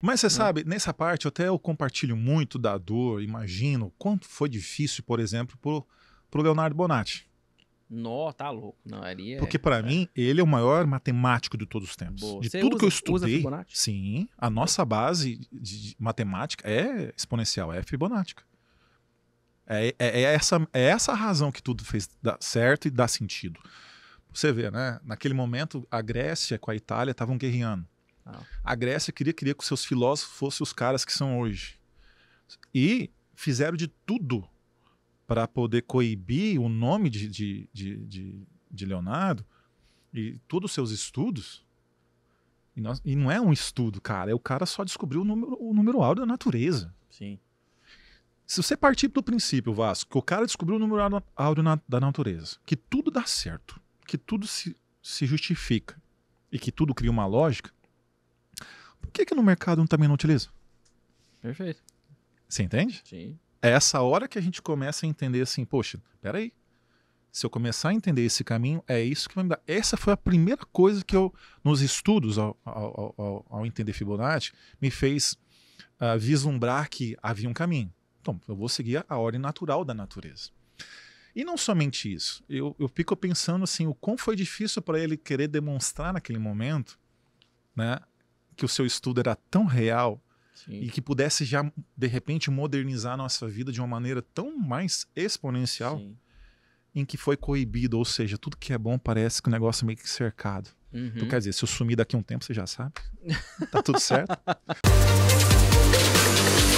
Mas você né? sabe, nessa parte até eu compartilho muito da dor, imagino quanto foi difícil, por exemplo, pro, pro Leonardo Bonatti. Nó, tá louco. Não, ele é, Porque para é. mim, ele é o maior matemático de todos os tempos. Boa. De você tudo usa, que eu estudei. sim, a nossa base de, matemática é exponencial, é Fibonacci. É, é, é, essa, é essa razão que tudo fez dar certo e dá sentido. Você vê, né? Naquele momento, a Grécia com a Itália estavam guerreando. A Grécia queria, queria que os seus filósofos fossem os caras que são hoje. E fizeram de tudo para poder coibir o nome de, de, de, de, de Leonardo e todos os seus estudos. E, nós, e, não é um estudo, cara. É o cara só descobriu o número, o número áureo da natureza. Sim. Se você partir do princípio, Vasco, que o cara descobriu o número áureo na, da natureza, que tudo dá certo, que tudo se, se justifica e que tudo cria uma lógica, que, que no mercado também não utiliza? Perfeito. Você entende? Sim. É essa hora que a gente começa a entender assim, poxa, peraí. Se eu começar a entender esse caminho, é isso que vai me dar. Essa foi a primeira coisa que eu, nos estudos, ao, ao, ao, ao entender Fibonacci, me fez uh, vislumbrar que havia um caminho. Então, eu vou seguir a ordem natural da natureza. E não somente isso, eu, eu fico pensando assim, o quão foi difícil para ele querer demonstrar naquele momento né, que o seu estudo era tão real Sim. e que pudesse já, de repente, modernizar a nossa vida de uma maneira tão mais exponencial, Sim. em que foi coibido, ou seja, tudo que é bom parece que o negócio é meio que cercado. Uhum. Então, quer dizer, se eu sumir daqui a um tempo, você já sabe. Tá tudo certo.